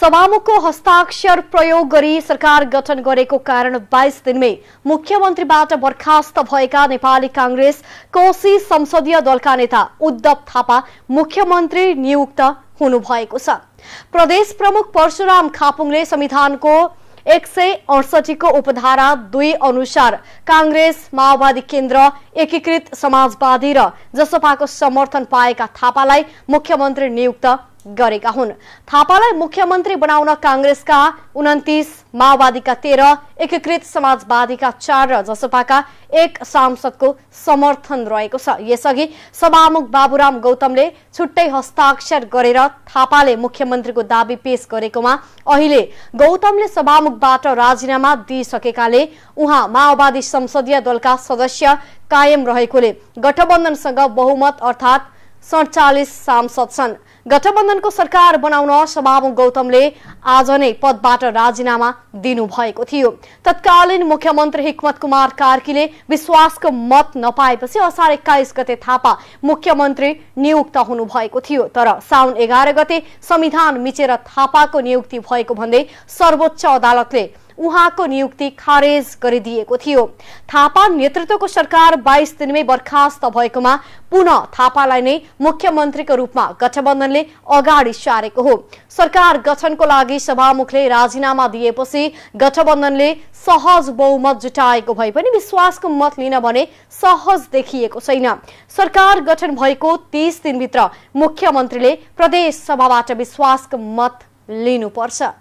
सभामुखको हस्ताक्षर प्रयोग गरी सरकार गठन गरेको कारण बाइस दिनमै मुख्यमन्त्रीबाट बर्खास्त भएका नेपाली कांग्रेस कोशी संसदीय दलका नेता उद्धव थापा मुख्यमन्त्री नियुक्त हुनुभएको छ प्रदेश प्रमुख परशुराम खापुङले संविधानको एक सय अडसठीको उपधारा दुई अनुसार कांग्रेस माओवादी केन्द्र एकीकृत समाजवादी र जसपाको समर्थन पाएका थापालाई मुख्यमन्त्री नियुक्त गरेका हुन् थापालाई मुख्यमन्त्री बनाउन काङ्ग्रेसका उन्तिस माओवादीका तेह्र एकीकृत समाजवादीका चार र जसपाका एक सांसदको समर्थन रहेको छ यसअघि सभामुख बाबुराम गौतमले छुट्टै हस्ताक्षर गरेर थापाले मुख्यमन्त्रीको दावी पेश गरेकोमा अहिले गौतमले सभामुखबाट राजीनामा दिइसकेकाले उहाँ माओवादी संसदीय दलका सदस्य कायम रहेकोले गठबन्धनसँग बहुमत अर्थात् सडचालिस सांसद छन् गठबन्धनको सरकार बनाउन सभामुख गौतमले आज नै पदबाट राजीनामा दिनुभएको थियो तत्कालीन मुख्यमन्त्री हिक्मत कुमार कार्कीले विश्वासको मत नपाएपछि असार एक्काइस गते थापा मुख्यमन्त्री नियुक्त हुनुभएको थियो तर साउन एघार गते संविधान मिचेर थापाको नियुक्ति भएको भन्दै सर्वोच्च अदालतले उहाँको नियुक्ति खारेज गरिदिएको थियो थापा नेतृत्वको सरकार बाइस दिनमै बर्खास्त भएकोमा पुनः थापालाई नै मुख्यमन्त्रीको रूपमा गठबन्धनले अगाडि सारेको हो सरकार गठनको लागि सभामुखले राजीनामा दिएपछि गठबन्धनले सहज बहुमत जुटाएको भए पनि विश्वासको मत लिन भने सहज देखिएको छैन सरकार गठन भएको तीस दिनभित्र मुख्यमन्त्रीले प्रदेश सभाबाट विश्वासको मत लिनुपर्छ